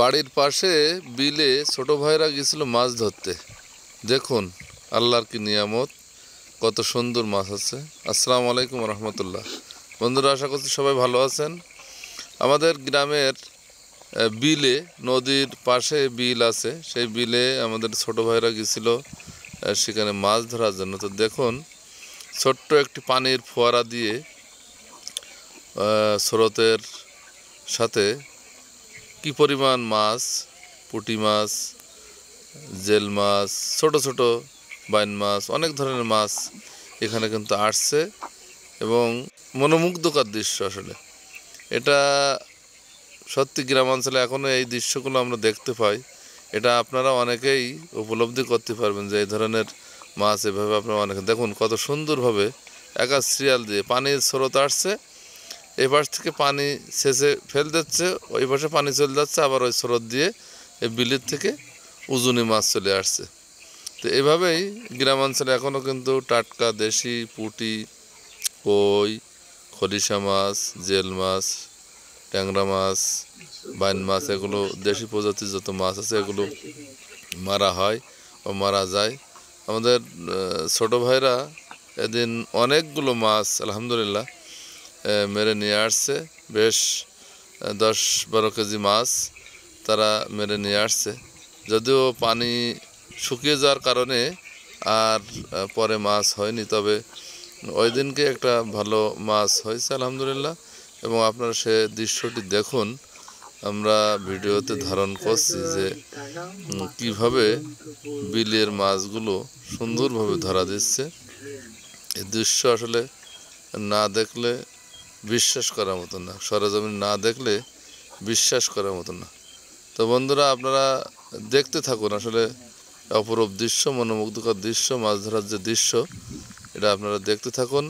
বাড়ির পাশে বিলে ছোট ভাইরা গেছিল মাছ ধরতে দেখুন আল্লাহর কি নিয়ামত কত সুন্দর মাছ আছে আসসালামু আলাইকুম রহমতুল্লাহ বন্ধুরা আশা করছি সবাই ভালো আছেন আমাদের গ্রামের বিলে নদীর পাশে বিল আছে সেই বিলে আমাদের ছোট ভাইরা গেছিল সেখানে মাছ ধরার জন্য তো দেখুন ছোট্ট একটি পানির ফোয়ারা দিয়ে স্রোতের সাথে কি পরিমাণ মাছ পুঁটি মাছ জেল মাছ ছোট ছোট বাইন মাছ অনেক ধরনের মাছ এখানে কিন্তু আসছে এবং মনোমুগ্ধকর দৃশ্য আসলে এটা সত্যি গ্রামাঞ্চলে এখনও এই দৃশ্যগুলো আমরা দেখতে পাই এটা আপনারা অনেকেই উপলব্ধি করতে পারবেন যে এই ধরনের মাছ এভাবে আপনারা অনেকে দেখুন কত সুন্দরভাবে একা সিরিয়াল দিয়ে পানির স্রোত আসছে এই পাশ থেকে পানি শেষে ফেল দিচ্ছে ওই পাশে পানি চলে যাচ্ছে আবার ওই স্রোত দিয়ে এই বিলের থেকে উজুনি মাছ চলে আসছে তো এভাবেই গ্রামাঞ্চলে এখনও কিন্তু টাটকা দেশি পুটি কই খলিশা মাছ জেল মাছ ট্যাংরা মাছ বাইন মাছ এগুলো দেশি প্রজাতির যত মাছ আছে এগুলো মারা হয় ও মারা যায় আমাদের ছোট ভাইরা এদিন অনেকগুলো মাছ আলহামদুলিল্লাহ মেরে নিয়ে আসছে বেশ দশ বারো কেজি মাছ তারা মেরে নিয়ে আসছে যদিও পানি শুকিয়ে যাওয়ার কারণে আর পরে মাছ হয়নি তবে ওই দিনকে একটা ভালো মাছ হয়েছে আলহামদুলিল্লাহ এবং আপনারা সে দৃশ্যটি দেখুন আমরা ভিডিওতে ধারণ করছি যে কিভাবে বিলের মাছগুলো সুন্দরভাবে ধরা দিচ্ছে এই দৃশ্য আসলে না দেখলে বিশ্বাস করার মতো না সরজমিন না দেখলে বিশ্বাস করার মতো না তো বন্ধুরা আপনারা দেখতে থাকুন আসলে অপরূপ দৃশ্য মনোমুগ্ধকর দৃশ্য মাছ ধরার যে দৃশ্য এটা আপনারা দেখতে থাকুন